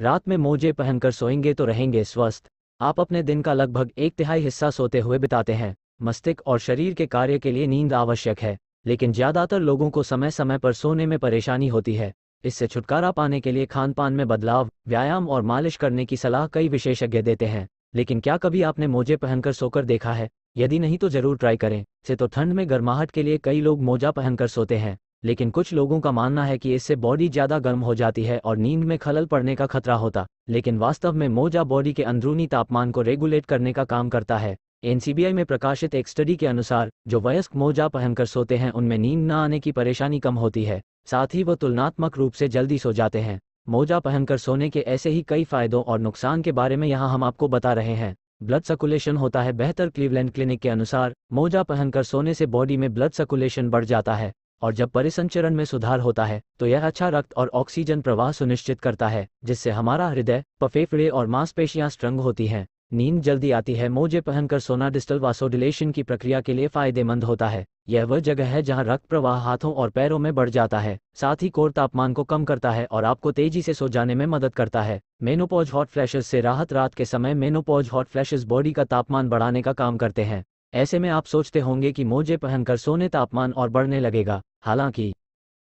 रात में मोजे पहनकर सोएंगे तो रहेंगे स्वस्थ आप अपने दिन का लगभग एक तिहाई हिस्सा सोते हुए बिताते हैं मस्तिष्क और शरीर के कार्य के लिए नींद आवश्यक है लेकिन ज्यादातर लोगों को समय समय पर सोने में परेशानी होती है इससे छुटकारा पाने के लिए खान पान में बदलाव व्यायाम और मालिश करने की सलाह कई विशेषज्ञ देते हैं लेकिन क्या कभी आपने मोजे पहनकर सोकर देखा है यदि नहीं तो जरूर ट्राई करें से तो ठंड में गर्माहट के लिए कई लोग मोजा पहनकर सोते हैं लेकिन कुछ लोगों का मानना है कि इससे बॉडी ज़्यादा गर्म हो जाती है और नींद में खलल पड़ने का खतरा होता लेकिन वास्तव में मोजा बॉडी के अंदरूनी तापमान को रेगुलेट करने का काम करता है एनसीबीआई में प्रकाशित एक स्टडी के अनुसार जो वयस्क मोजा पहनकर सोते हैं उनमें नींद न आने की परेशानी कम होती है साथ ही वह तुलनात्मक रूप से जल्दी सो जाते हैं मोजा पहनकर सोने के ऐसे ही कई फायदों और नुकसान के बारे में यहाँ हम आपको बता रहे हैं ब्लड सर्कुलेशन होता है बेहतर क्लीवलैंड क्लिनिक के अनुसार मोजा पहनकर सोने से बॉडी में ब्लड सर्कुलेशन बढ़ जाता है और जब परिसंचरण में सुधार होता है तो यह अच्छा रक्त और ऑक्सीजन प्रवाह सुनिश्चित करता है जिससे हमारा हृदय पफेफड़े और मांसपेशियां स्ट्रंग होती हैं नींद जल्दी आती है मोजे पहनकर सोना डिस्टल वासोडिलेशन की प्रक्रिया के लिए फायदेमंद होता है यह वह जगह है जहां रक्त प्रवाह हाथों और पैरों में बढ़ जाता है साथ ही कोर तापमान को कम करता है और आपको तेजी से सो जाने में मदद करता है मेनोपोज हॉट फ्लैशेस से राहत रात के समय मेनोपोज हॉट फ्लैशेस बॉडी का तापमान बढ़ाने का काम करते हैं ऐसे में आप सोचते होंगे कि मोजे पहनकर सोने तापमान और बढ़ने लगेगा हालांकि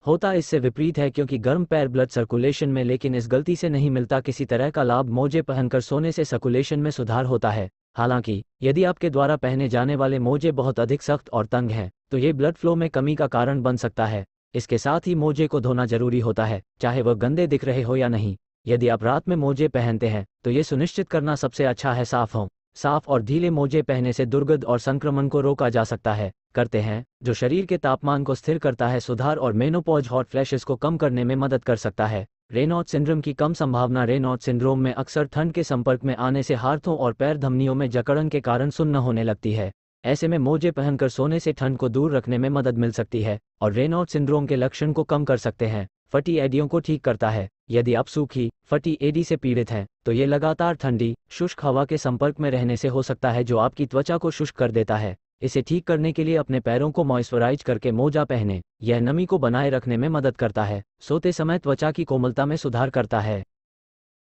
होता इससे विपरीत है क्योंकि गर्म पैर ब्लड सर्कुलेशन में लेकिन इस गलती से नहीं मिलता किसी तरह का लाभ मोजे पहनकर सोने से सर्कुलेशन में सुधार होता है हालांकि यदि आपके द्वारा पहने जाने वाले मोजे बहुत अधिक सख्त और तंग हैं तो ये ब्लड फ्लो में कमी का कारण बन सकता है इसके साथ ही मोजे को धोना जरूरी होता है चाहे वह गंदे दिख रहे हो या नहीं यदि आप रात में मोजे पहनते हैं तो ये सुनिश्चित करना सबसे अच्छा है साफ हो साफ और ढीले मोजे पहने से दुर्गंध और संक्रमण को रोका जा सकता है करते हैं जो शरीर के तापमान को स्थिर करता है सुधार और मेनोपॉज हॉट फ्लैशेस को कम करने में मदद कर सकता है रेनॉट सिंड्रोम की कम संभावना रेनॉट सिंड्रोम में अक्सर ठंड के संपर्क में आने से हाथों और पैर धमनियों में जकड़न के कारण सुन्न होने लगती है ऐसे में मोजे पहनकर सोने से ठंड को दूर रखने में मदद मिल सकती है और रेनॉट सिंड्रोम के लक्षण को कम कर सकते हैं फटी एडियों को ठीक करता है यदि आप सूखी फटी एडी से पीड़ित हैं तो ये लगातार ठंडी शुष्क हवा के संपर्क में रहने से हो सकता है जो आपकी त्वचा को शुष्क कर देता है इसे ठीक करने के लिए अपने पैरों को मॉइस्चराइज करके मोजा पहने यह नमी को बनाए रखने में मदद करता है सोते समय त्वचा की कोमलता में सुधार करता है